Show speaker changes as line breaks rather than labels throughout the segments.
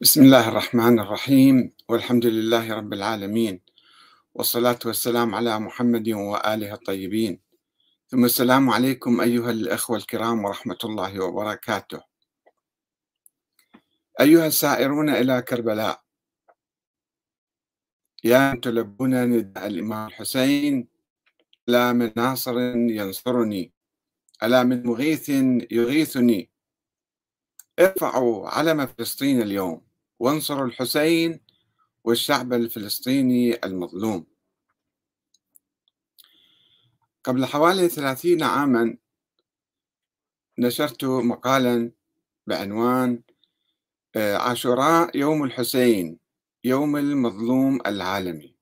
بسم الله الرحمن الرحيم والحمد لله رب العالمين والصلاة والسلام على محمد وآله الطيبين ثم السلام عليكم أيها الأخوة الكرام ورحمة الله وبركاته أيها السائرون إلى كربلاء يا تلبون نداء الإمام الحسين لا من ناصر ينصرني ألا من مغيث يغيثني ارفعوا علم فلسطين اليوم وانصر الحسين والشعب الفلسطيني المظلوم قبل حوالي ثلاثين عاما نشرت مقالا بعنوان آه، عاشوراء يوم الحسين يوم المظلوم العالمي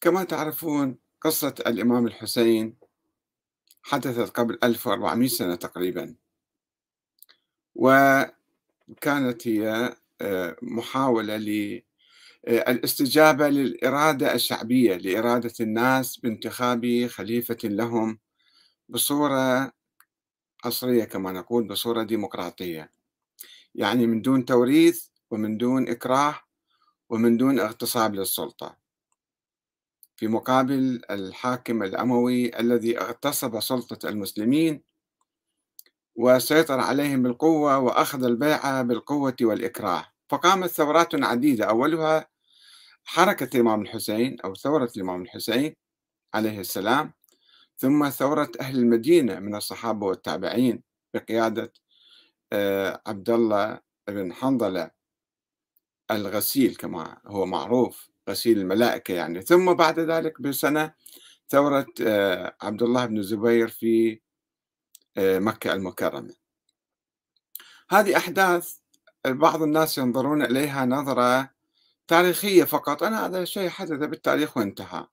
كما تعرفون قصة الإمام الحسين حدثت قبل 1400 سنة تقريبا و كانت هي آه، محاولة للاستجابة آه، للإرادة الشعبية لإرادة الناس بانتخاب خليفة لهم بصورة عصرية كما نقول بصورة ديمقراطية يعني من دون توريث ومن دون إكراه ومن دون اغتصاب للسلطة في مقابل الحاكم الأموي الذي اغتصب سلطة المسلمين وسيطر عليهم بالقوة وأخذ البيعة بالقوة والإكراه فقامت ثورات عديدة أولها حركة الإمام الحسين أو ثورة الإمام الحسين عليه السلام ثم ثورة أهل المدينة من الصحابة والتابعين بقيادة آه، عبد الله بن حنظلة الغسيل كما هو معروف غسيل الملائكة يعني ثم بعد ذلك بسنة ثورة آه، عبد الله بن الزبير في آه، مكة المكرمة هذه أحداث بعض الناس ينظرون إليها نظرة تاريخية فقط أنا هذا شيء حدث بالتاريخ وانتهى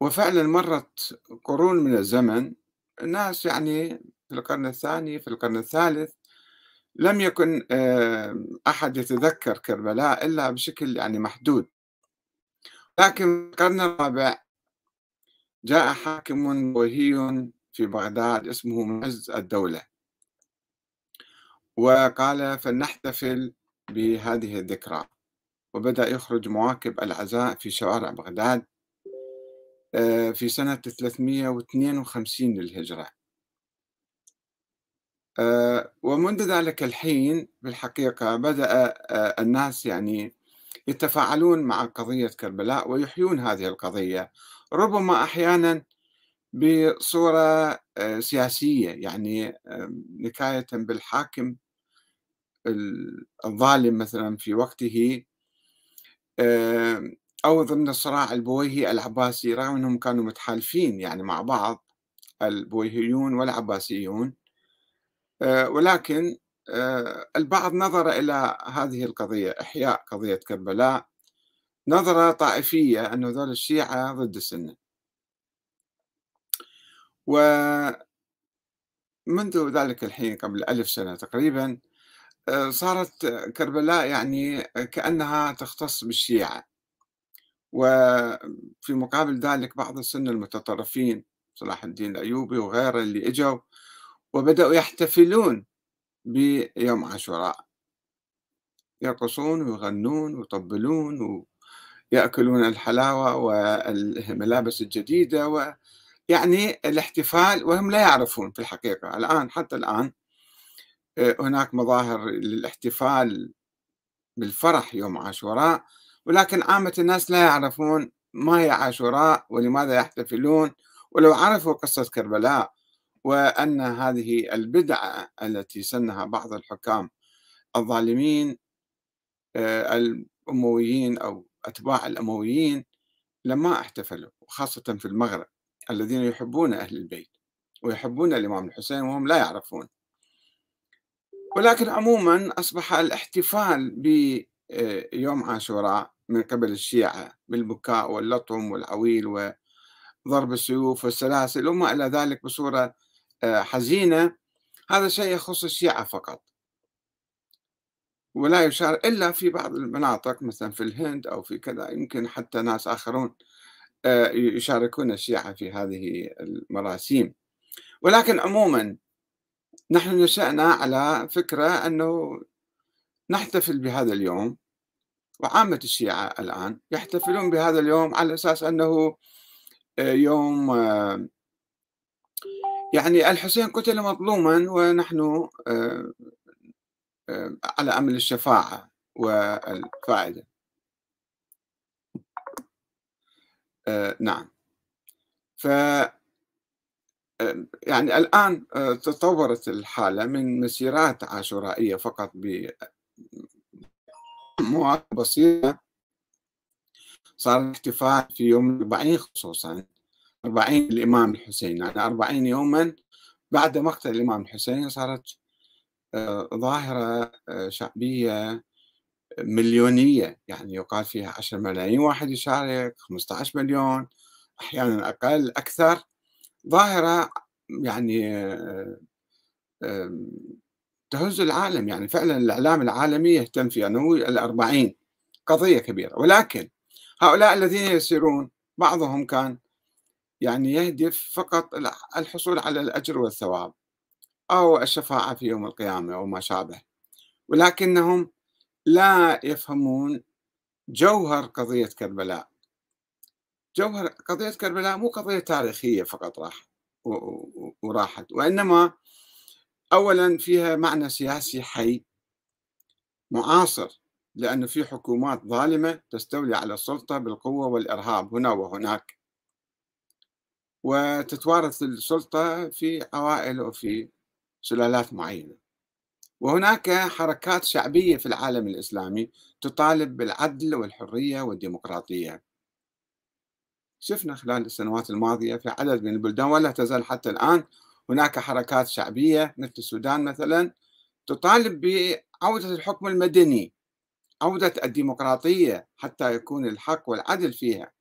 وفعلا مرت قرون من الزمن الناس يعني في القرن الثاني في القرن الثالث لم يكن آه، أحد يتذكر كربلاء إلا بشكل يعني محدود لكن في القرن الرابع جاء حاكم وهي في بغداد اسمه معز الدولة وقال فلنحتفل بهذه الذكرى وبدأ يخرج مواكب العزاء في شوارع بغداد آه، في سنة 352 للهجرة آه، ومنذ ذلك الحين بالحقيقة بدأ آه، الناس يعني يتفاعلون مع قضية كربلاء ويحيون هذه القضية ربما أحيانا بصورة سياسية يعني آمم، نكاية بالحاكم الظالم مثلا في وقته آمم، أو ضمن الصراع البويهي العباسي رغم أنهم كانوا متحالفين يعني مع بعض البويهيون والعباسيون ولكن البعض نظر إلى هذه القضية إحياء قضية كربلاء نظرة طائفية أن هذول الشيعة ضد السنة ومنذ ذلك الحين قبل ألف سنة تقريبا آه، صارت كربلاء يعني كأنها تختص بالشيعة وفي مقابل ذلك بعض السنة المتطرفين صلاح الدين الأيوبي وغيره اللي إجوا وبدأوا يحتفلون بيوم عاشوراء يرقصون ويغنون ويطبلون ويأكلون الحلاوة والملابس الجديدة و... يعني الاحتفال وهم لا يعرفون في الحقيقة الآن حتى الآن آه، هناك مظاهر للاحتفال بالفرح يوم عاشوراء ولكن عامة الناس لا يعرفون ما هي عاشوراء ولماذا يحتفلون ولو عرفوا قصة كربلاء وأن هذه البدعة التي سنها بعض الحكام الظالمين آه، الأمويين أو أتباع الأمويين لما احتفلوا وخاصة في المغرب الذين يحبون أهل البيت ويحبون الإمام الحسين وهم لا يعرفون ولكن عموما أصبح الاحتفال بيوم آه، عاشوراء من قبل الشيعة بالبكاء واللطم والعويل وضرب السيوف والسلاسل وما إلى ذلك بصورة آه، حزينة هذا شيء يخص الشيعة فقط ولا يشار إلا في بعض المناطق مثلا في الهند أو في كذا يمكن حتى ناس آخرون آه، يشاركون الشيعة في هذه المراسيم ولكن عموما نحن نشأنا على فكرة أنه نحتفل بهذا اليوم وعامة الشيعة الآن يحتفلون بهذا اليوم على أساس أنه آه، يوم آه، يعني الحسين قتل مظلوما ونحن على أمل الشفاعة والفائدة آه نعم ف آه، يعني الآن آه، تطورت الحالة من مسيرات عاشورائية فقط ب بسيطة صار الاحتفال في يوم 40 خصوصا 40 الإمام الحسين يعني 40 يوما بعد مقتل الإمام الحسين صارت آه، ظاهرة شعبية مليونية يعني يقال فيها 10 ملايين واحد يشارك 15 مليون أحيانا أقل أكثر ظاهرة يعني آه، تهز العالم يعني فعلا الإعلام العالمي يهتم فيها نمو الأربعين قضية كبيرة ولكن هؤلاء الذين يسيرون بعضهم كان يعني يهدف فقط الحصول على الأجر والثواب أو الشفاعة في يوم القيامة أو ما شابه ولكنهم لا يفهمون جوهر قضية كربلاء جوهر قضية كربلاء مو قضية تاريخية فقط راح وراحت وإنما أولا فيها معنى سياسي حي معاصر لأنه في حكومات ظالمة تستولي على السلطة بالقوة والإرهاب هنا وهناك وتتوارث السلطة في عوائل وفي سلالات معينة وهناك حركات شعبية في العالم الإسلامي تطالب بالعدل والحرية والديمقراطية شفنا خلال السنوات الماضية في عدد من البلدان ولا تزال حتى الآن هناك حركات شعبية مثل السودان مثلا تطالب بعودة الحكم المدني عودة الديمقراطية حتى يكون الحق والعدل فيها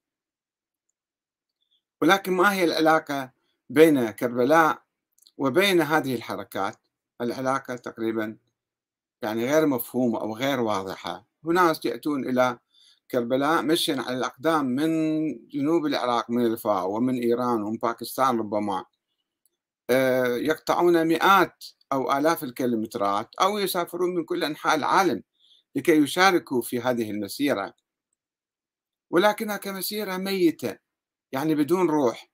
ولكن ما هي العلاقة بين كربلاء وبين هذه الحركات العلاقة تقريبا يعني غير مفهومة أو غير واضحة هناك يأتون إلى كربلاء مشيا على الأقدام من جنوب العراق من الفا ومن إيران ومن باكستان ربما آه، يقطعون مئات أو آلاف الكيلومترات أو يسافرون من كل أنحاء العالم لكي يشاركوا في هذه المسيرة ولكنها كمسيرة ميتة يعني بدون روح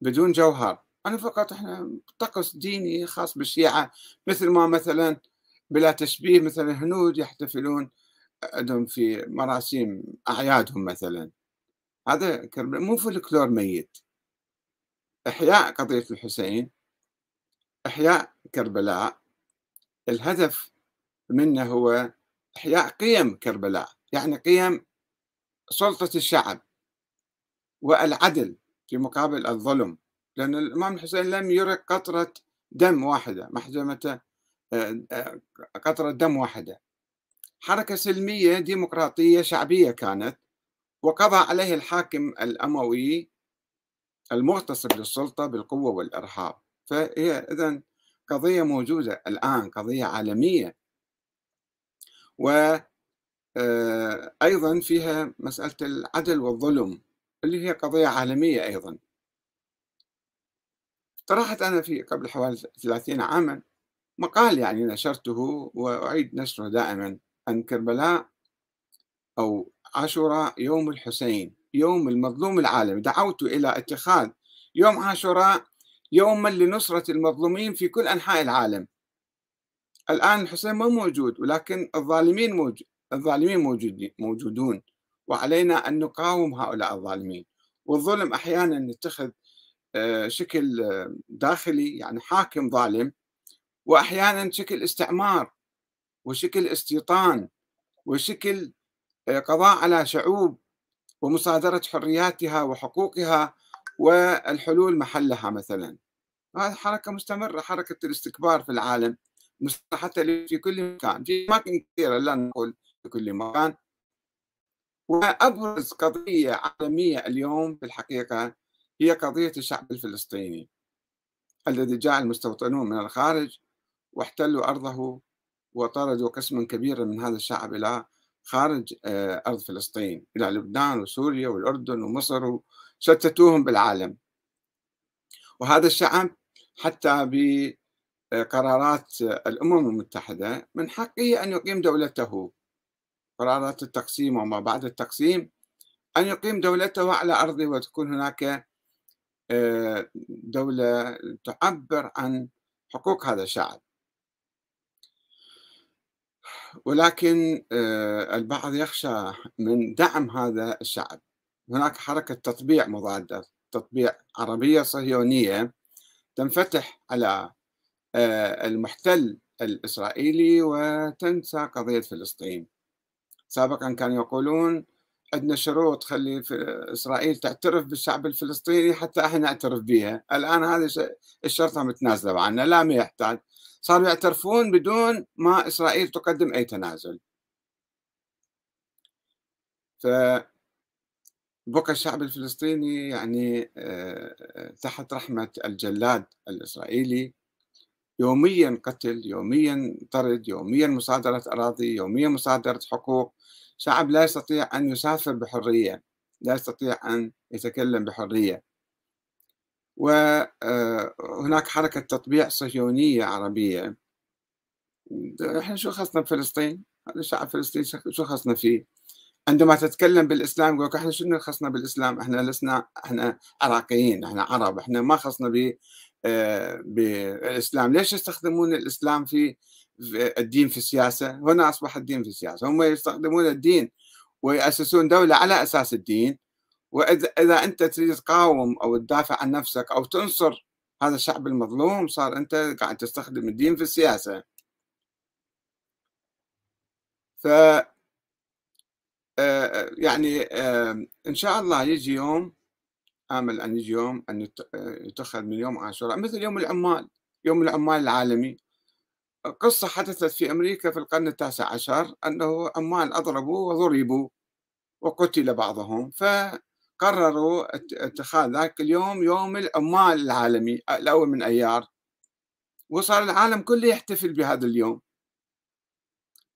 بدون جوهر أنا فقط إحنا طقس ديني خاص بالشيعة مثل ما مثلا بلا تشبيه مثلا الهنود يحتفلون عندهم في مراسيم أعيادهم مثلا هذا مو فلكلور ميت إحياء قضية الحسين إحياء كربلاء الهدف منه هو إحياء قيم كربلاء يعني قيم سلطة الشعب والعدل في مقابل الظلم لأن الإمام الحسين لم يرق قطرة دم واحدة محجمة آه، آه، قطرة دم واحدة حركة سلمية ديمقراطية شعبية كانت وقضى عليه الحاكم الأموي المغتصب للسلطة بالقوة والإرهاب فهي إذا قضية موجودة الآن قضية عالمية وأيضا آه، فيها مسألة العدل والظلم اللي هي قضية عالمية أيضا طرحت أنا في قبل حوالي 30 عاما مقال يعني نشرته وأعيد نشره دائما أن كربلاء أو عاشوراء يوم الحسين يوم المظلوم العالمي دعوت إلى اتخاذ يوم عاشوراء يوما لنصرة المظلومين في كل أنحاء العالم الآن الحسين ما موجود ولكن الظالمين موجود الظالمين موجودين موجودون وعلينا أن نقاوم هؤلاء الظالمين والظلم أحيانا نتخذ آه، شكل داخلي يعني حاكم ظالم واحيانا شكل استعمار وشكل استيطان وشكل آه، قضاء على شعوب ومصادره حرياتها وحقوقها والحلول محلها مثلا هذه حركه مستمره حركه الاستكبار في العالم حتى في كل مكان في اماكن كثيره لا نقول في كل مكان وابرز قضيه عالميه اليوم في الحقيقه هي قضية الشعب الفلسطيني الذي جاء المستوطنون من الخارج واحتلوا أرضه وطردوا قسما كبيرا من هذا الشعب إلى خارج آه، أرض فلسطين إلى لبنان وسوريا والأردن ومصر وشتتوهم بالعالم وهذا الشعب حتى بقرارات آه، الأمم المتحدة من حقه أن يقيم دولته قرارات التقسيم وما بعد التقسيم أن يقيم دولته على أرضه وتكون هناك آه، دولة تعبر عن حقوق هذا الشعب ولكن آه، البعض يخشى من دعم هذا الشعب هناك حركة تطبيع مضادة تطبيع عربية صهيونية تنفتح على آه، المحتل الإسرائيلي وتنسى قضية فلسطين سابقا كانوا يقولون عندنا شروط خلي اسرائيل تعترف بالشعب الفلسطيني حتى احنا نعترف بها، الان هذا الشرطه متنازله عنا لا ما يحتاج صاروا يعترفون بدون ما اسرائيل تقدم اي تنازل. ف بقى الشعب الفلسطيني يعني آه، تحت رحمه الجلاد الاسرائيلي يوميا قتل، يوميا طرد، يوميا مصادره اراضي، يوميا مصادره حقوق شعب لا يستطيع أن يسافر بحرية لا يستطيع أن يتكلم بحرية وهناك آه، حركة تطبيع صهيونية عربية احنا شو خصنا بفلسطين؟ هذا شعب فلسطين شو خصنا فيه؟ عندما تتكلم بالاسلام يقول احنا شنو خصنا بالاسلام؟ احنا لسنا احنا عراقيين، احنا عرب، احنا ما خصنا ب آه، بالاسلام، ليش يستخدمون الاسلام في الدين في السياسة هنا أصبح الدين في السياسة هم يستخدمون الدين ويأسسون دولة على أساس الدين وإذا أنت تريد تقاوم أو تدافع عن نفسك أو تنصر هذا الشعب المظلوم صار أنت قاعد تستخدم الدين في السياسة ف آه، آه، يعني آه، إن شاء الله يجي يوم آمل أن يجي يوم أن يتخذ من يوم عاشوراء مثل يوم العمال يوم العمال العالمي قصة حدثت في أمريكا في القرن التاسع عشر أنه عمال أضربوا وضربوا وقتل بعضهم فقرروا اتخاذ ذاك اليوم يوم العمال العالمي الأول من أيار وصار العالم كله يحتفل بهذا اليوم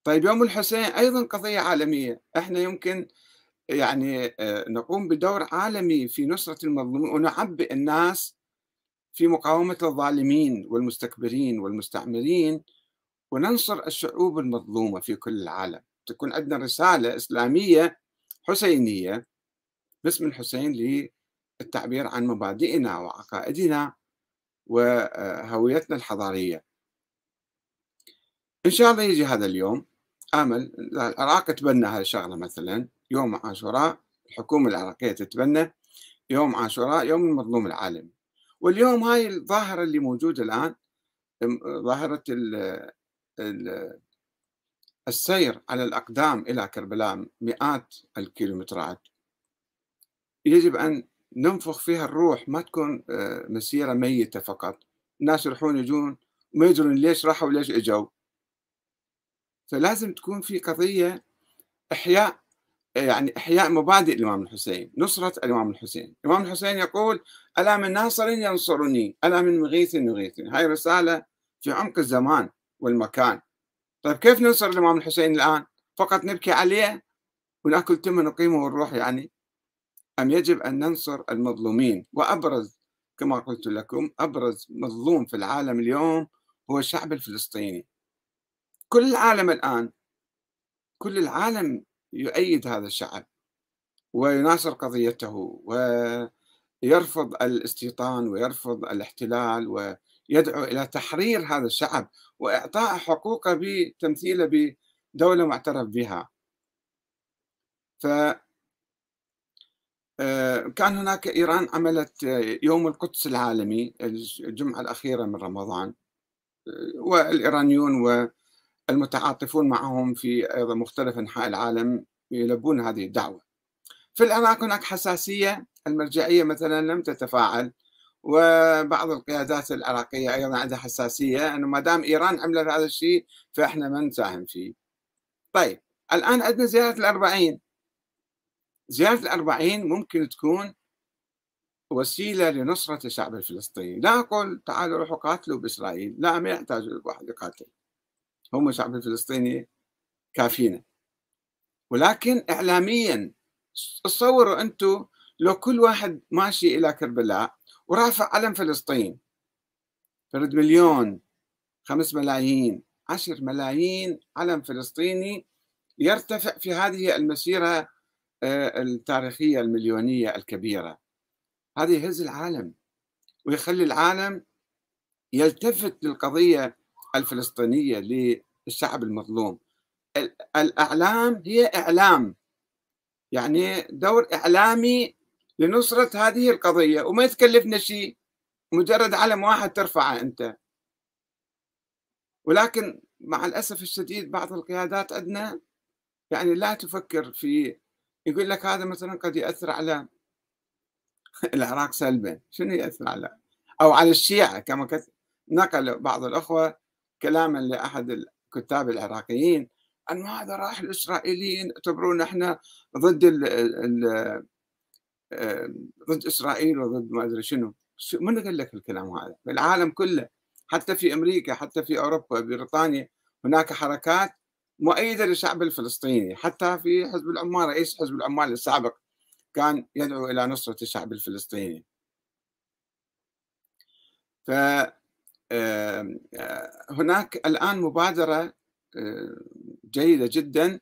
طيب يوم الحسين أيضا قضية عالمية احنا يمكن يعني آه، نقوم بدور عالمي في نصرة المظلومين ونعبئ الناس في مقاومة الظالمين والمستكبرين والمستعمرين وننصر الشعوب المظلومة في كل العالم تكون عندنا رسالة إسلامية حسينية باسم الحسين للتعبير عن مبادئنا وعقائدنا وهويتنا الحضارية إن شاء الله يجي هذا اليوم آمل العراق تبنى الشغلة مثلا يوم عاشوراء الحكومة العراقية تتبنى يوم عاشوراء يوم المظلوم العالمي واليوم هاي الظاهرة اللي موجودة الآن ظاهرة السير على الأقدام إلى كربلاء مئات الكيلومترات يجب أن ننفخ فيها الروح ما تكون مسيرة ميتة فقط الناس يروحون يجون ما يدرون ليش راحوا وليش اجوا فلازم تكون في قضية إحياء يعني إحياء مبادئ الإمام الحسين نصرة الإمام الحسين الإمام الحسين يقول ألا من ناصر ينصرني ألا من مغيث يغيثني هاي رسالة في عمق الزمان والمكان طيب كيف ننصر الإمام الحسين الآن فقط نبكي عليه ونأكل تمه نقيمه ونروح يعني أم يجب أن ننصر المظلومين وأبرز كما قلت لكم أبرز مظلوم في العالم اليوم هو الشعب الفلسطيني كل العالم الآن كل العالم يؤيد هذا الشعب ويناصر قضيته ويرفض الاستيطان ويرفض الاحتلال ويدعو الى تحرير هذا الشعب واعطاء حقوقه بتمثيله بدوله معترف بها. ف آه، كان هناك ايران عملت آه، يوم القدس العالمي الجمعه الاخيره من رمضان آه، والايرانيون و المتعاطفون معهم في أيضا مختلف أنحاء العالم يلبون هذه الدعوة في العراق هناك حساسية المرجعية مثلا لم تتفاعل وبعض القيادات العراقية أيضا عندها حساسية أنه ما دام إيران عملت هذا الشيء فإحنا ما نساهم فيه طيب الآن عندنا زيارة الأربعين زيارة الأربعين ممكن تكون وسيلة لنصرة الشعب الفلسطيني لا أقول تعالوا روحوا قاتلوا بإسرائيل لا ما يحتاج الواحد يقاتل هم الشعب الفلسطيني كافينا ولكن إعلاميا تصوروا أنتم لو كل واحد ماشي إلى كربلاء ورافع علم فلسطين فرد مليون خمس ملايين عشر ملايين علم فلسطيني يرتفع في هذه المسيرة آه، التاريخية المليونية الكبيرة هذا يهز العالم ويخلي العالم يلتفت للقضية الفلسطينية للشعب المظلوم الأعلام هي إعلام يعني دور إعلامي لنصرة هذه القضية وما يتكلفنا شيء مجرد علم واحد ترفعه أنت ولكن مع الأسف الشديد بعض القيادات عندنا يعني لا تفكر في يقول لك هذا مثلا قد يأثر على العراق سلبا شنو يأثر على أو على الشيعة كما نقل بعض الأخوة كلاما لاحد الكتاب العراقيين انه هذا راح الاسرائيليين اعتبرونا احنا ضد الـ الـ ضد اسرائيل وضد ما ادري شنو من قال لك الكلام هذا في العالم كله حتى في امريكا حتى في اوروبا بريطانيا هناك حركات مؤيده للشعب الفلسطيني حتى في حزب العمال رئيس حزب العمال السابق كان يدعو الى نصره الشعب الفلسطيني ف هناك الآن مبادرة جيدة جدا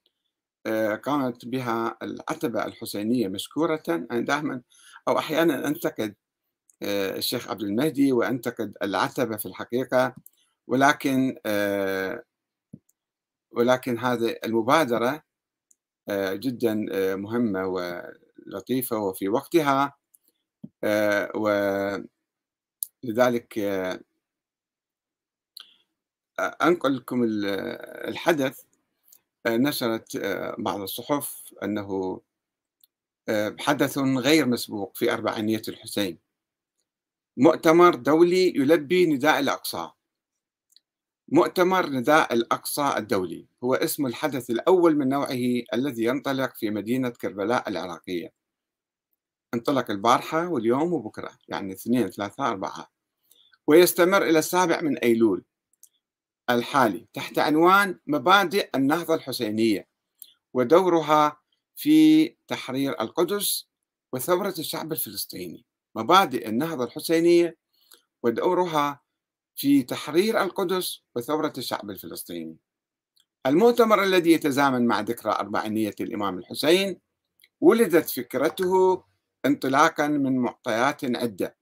قامت بها العتبة الحسينية مشكورة أنا دائما أو أحيانا أنتقد الشيخ عبد المهدي وأنتقد العتبة في الحقيقة ولكن ولكن هذه المبادرة جدا مهمة ولطيفة وفي وقتها ولذلك أنقل لكم الحدث آه، نشرت آه، بعض الصحف أنه آه، حدث غير مسبوق في أربعينية الحسين مؤتمر دولي يلبي نداء الأقصى مؤتمر نداء الأقصى الدولي هو اسم الحدث الأول من نوعه الذي ينطلق في مدينة كربلاء العراقية انطلق البارحة واليوم وبكرة يعني اثنين ثلاثة أربعة ويستمر إلى السابع من أيلول الحالي تحت عنوان مبادئ النهضة الحسينية ودورها في تحرير القدس وثورة الشعب الفلسطيني مبادئ النهضة الحسينية ودورها في تحرير القدس وثورة الشعب الفلسطيني المؤتمر الذي يتزامن مع ذكرى أربعينية الإمام الحسين ولدت فكرته انطلاقا من معطيات عدة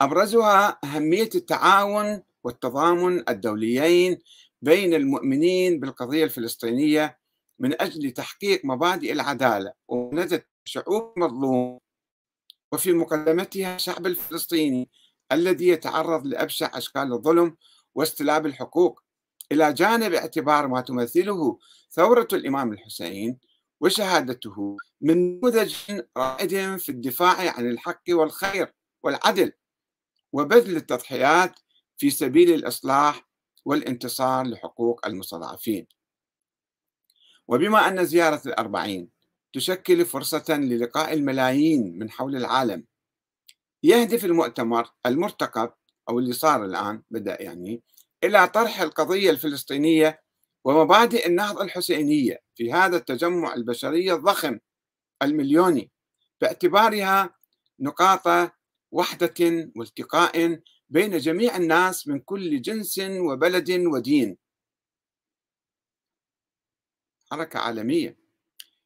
أبرزها أهمية التعاون والتضامن الدوليين بين المؤمنين بالقضية الفلسطينية من أجل تحقيق مبادئ العدالة ومنادة شعوب مظلوم وفي مقدمتها الشعب الفلسطيني الذي يتعرض لأبشع أشكال الظلم واستلاب الحقوق إلى جانب اعتبار ما تمثله ثورة الإمام الحسين وشهادته من نموذج رائد في الدفاع عن الحق والخير والعدل وبذل التضحيات في سبيل الإصلاح والانتصار لحقوق المستضعفين وبما أن زيارة الأربعين تشكل فرصة للقاء الملايين من حول العالم يهدف المؤتمر المرتقب أو اللي صار الآن بدأ يعني إلى طرح القضية الفلسطينية ومبادئ النهضة الحسينية في هذا التجمع البشري الضخم المليوني باعتبارها نقاط وحدة والتقاء بين جميع الناس من كل جنس وبلد ودين حركة عالمية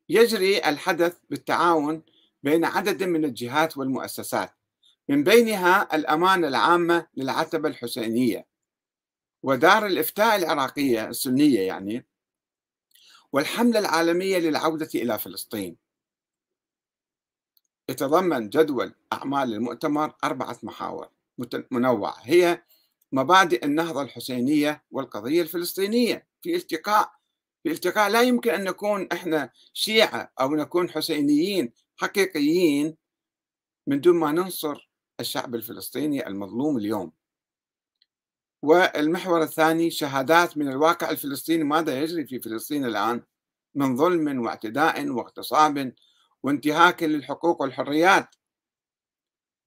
يجري الحدث بالتعاون بين عدد من الجهات والمؤسسات من بينها الأمانة العامة للعتبة الحسينية ودار الإفتاء العراقية السنية يعني والحملة العالمية للعودة إلى فلسطين يتضمن جدول أعمال المؤتمر أربعة محاور منوعة هي مبادئ النهضة الحسينية والقضية الفلسطينية في التقاء في التقاء لا يمكن أن نكون إحنا شيعة أو نكون حسينيين حقيقيين من دون ما ننصر الشعب الفلسطيني المظلوم اليوم والمحور الثاني شهادات من الواقع الفلسطيني ماذا يجري في فلسطين الآن من ظلم واعتداء واغتصاب وانتهاك للحقوق والحريات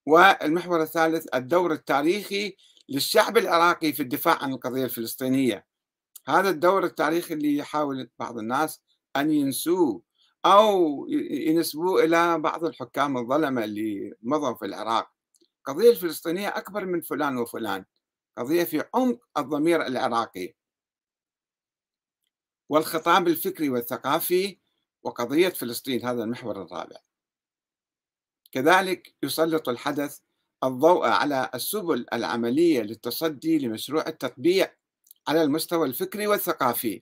والمحور الثالث الدور التاريخي للشعب العراقي في الدفاع عن القضية الفلسطينية هذا الدور التاريخي اللي يحاول بعض الناس أن ينسوه أو ينسبوه إلى بعض الحكام الظلمة اللي مضوا في العراق القضية الفلسطينية أكبر من فلان وفلان قضية في عمق الضمير العراقي والخطاب الفكري والثقافي وقضية فلسطين هذا المحور الرابع كذلك يسلط الحدث الضوء على السبل العملية للتصدي لمشروع التطبيع على المستوى الفكري والثقافي